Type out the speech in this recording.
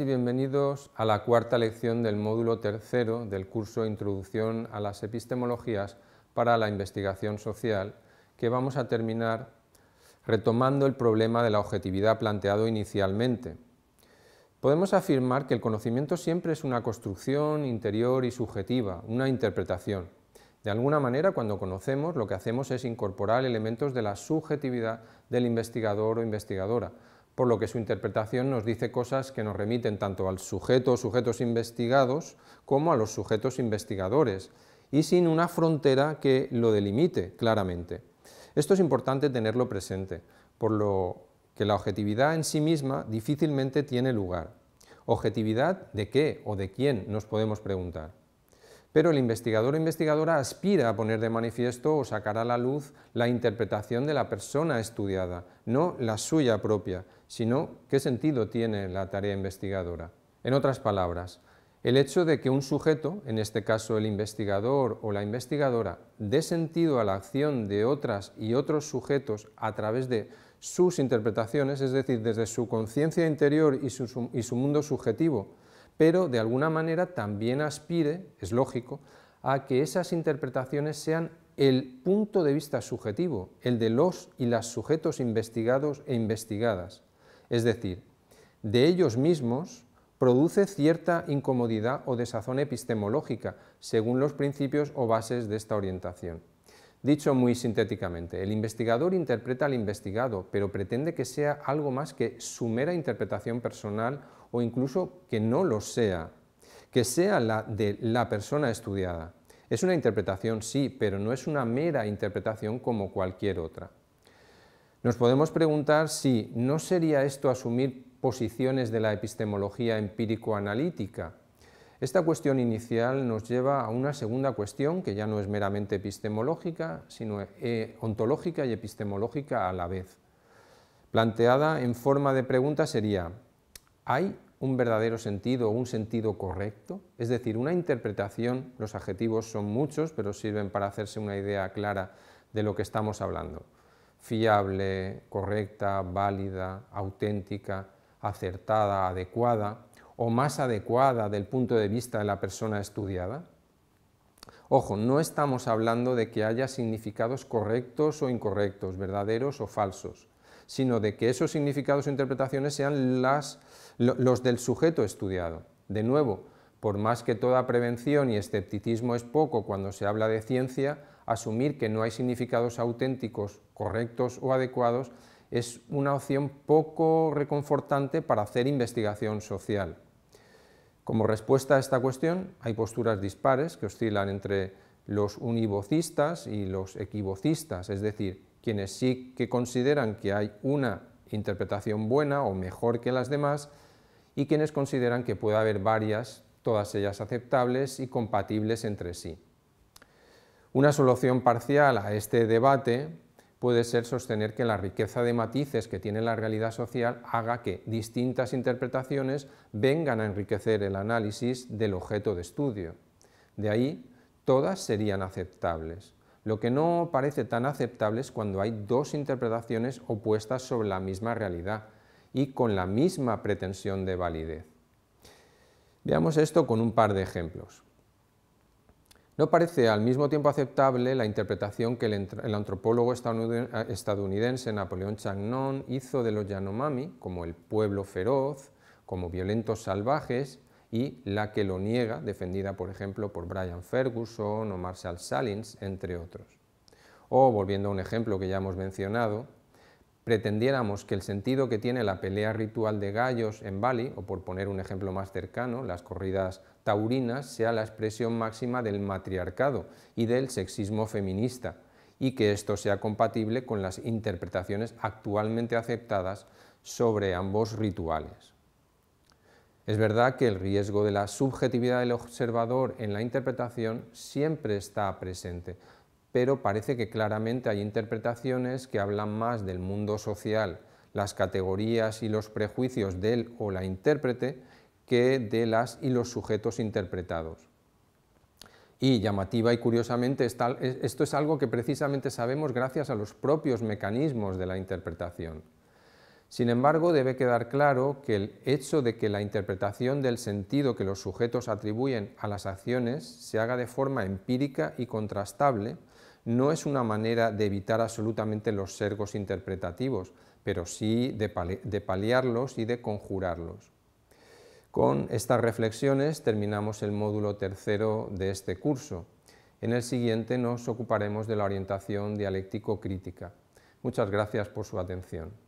y bienvenidos a la cuarta lección del módulo tercero del curso Introducción a las Epistemologías para la Investigación Social, que vamos a terminar retomando el problema de la objetividad planteado inicialmente. Podemos afirmar que el conocimiento siempre es una construcción interior y subjetiva, una interpretación. De alguna manera, cuando conocemos, lo que hacemos es incorporar elementos de la subjetividad del investigador o investigadora, por lo que su interpretación nos dice cosas que nos remiten tanto al sujeto o sujetos investigados como a los sujetos investigadores, y sin una frontera que lo delimite claramente. Esto es importante tenerlo presente, por lo que la objetividad en sí misma difícilmente tiene lugar. ¿Objetividad de qué o de quién? Nos podemos preguntar. Pero el investigador o investigadora aspira a poner de manifiesto o sacar a la luz la interpretación de la persona estudiada, no la suya propia, sino qué sentido tiene la tarea investigadora. En otras palabras, el hecho de que un sujeto, en este caso el investigador o la investigadora, dé sentido a la acción de otras y otros sujetos a través de sus interpretaciones, es decir, desde su conciencia interior y su, mundo subjetivo, pero de alguna manera también aspire, es lógico, a que esas interpretaciones sean el punto de vista subjetivo, el de los y las sujetos investigados e investigadas. Es decir, de ellos mismos produce cierta incomodidad o desazón epistemológica, según los principios o bases de esta orientación. Dicho muy sintéticamente, el investigador interpreta al investigado, pero pretende que sea algo más que su mera interpretación personal o incluso que no lo sea, que sea la de la persona estudiada. Es una interpretación, sí, pero no es una mera interpretación como cualquier otra. Nos podemos preguntar si no sería esto asumir posiciones de la epistemología empírico-analítica. Esta cuestión inicial nos lleva a una segunda cuestión que ya no es meramente epistemológica, sino eh, ontológica y epistemológica a la vez. Planteada en forma de pregunta sería, ¿hay un verdadero sentido o un sentido correcto? Es decir, una interpretación, los adjetivos son muchos, pero sirven para hacerse una idea clara de lo que estamos hablando fiable, correcta, válida, auténtica, acertada, adecuada o más adecuada del punto de vista de la persona estudiada? Ojo, no estamos hablando de que haya significados correctos o incorrectos, verdaderos o falsos, sino de que esos significados o interpretaciones sean los del sujeto estudiado. De nuevo, por más que toda prevención y escepticismo es poco cuando se habla de ciencia, asumir que no hay significados auténticos, correctos o adecuados, es una opción poco reconfortante para hacer investigación social. Como respuesta a esta cuestión, hay posturas dispares que oscilan entre los univocistas y los equivocistas, es decir, quienes sí que consideran que hay una interpretación buena o mejor que las demás y quienes consideran que puede haber varias, todas ellas aceptables y compatibles entre sí. Una solución parcial a este debate puede ser sostener que la riqueza de matices que tiene la realidad social haga que distintas interpretaciones vengan a enriquecer el análisis del objeto de estudio. De ahí, todas serían aceptables. Lo que no parece tan aceptable es cuando hay dos interpretaciones opuestas sobre la misma realidad y con la misma pretensión de validez. Veamos esto con un par de ejemplos. No parece al mismo tiempo aceptable la interpretación que el, antropólogo eh, estadounidense Napoleón Chagnon hizo de los Yanomami como el pueblo feroz, como violentos salvajes y la que lo niega, defendida por ejemplo por Brian Ferguson o Marshall Salins, entre otros. O, volviendo a un ejemplo que ya hemos mencionado, pretendiéramos que el sentido que tiene la pelea ritual de gallos en Bali, o por poner un ejemplo más cercano, las corridas taurinas sea la expresión máxima del matriarcado y del sexismo feminista, y que esto sea compatible con las interpretaciones actualmente aceptadas sobre ambos rituales. Es verdad que el riesgo de la subjetividad del observador en la interpretación siempre está presente, pero parece que claramente hay interpretaciones que hablan más del mundo social, las categorías y los prejuicios del o la intérprete, que de las y los sujetos interpretados. Y llamativa y curiosamente, esto es algo que precisamente sabemos gracias a los propios mecanismos de la interpretación. Sin embargo, debe quedar claro que el hecho de que la interpretación del sentido que los sujetos atribuyen a las acciones se haga de forma empírica y contrastable no es una manera de evitar absolutamente los sergos interpretativos, pero sí de, de paliarlos y de conjurarlos. Con estas reflexiones terminamos el módulo tercero de este curso. En el siguiente nos ocuparemos de la orientación dialéctico-crítica. Muchas gracias por su atención.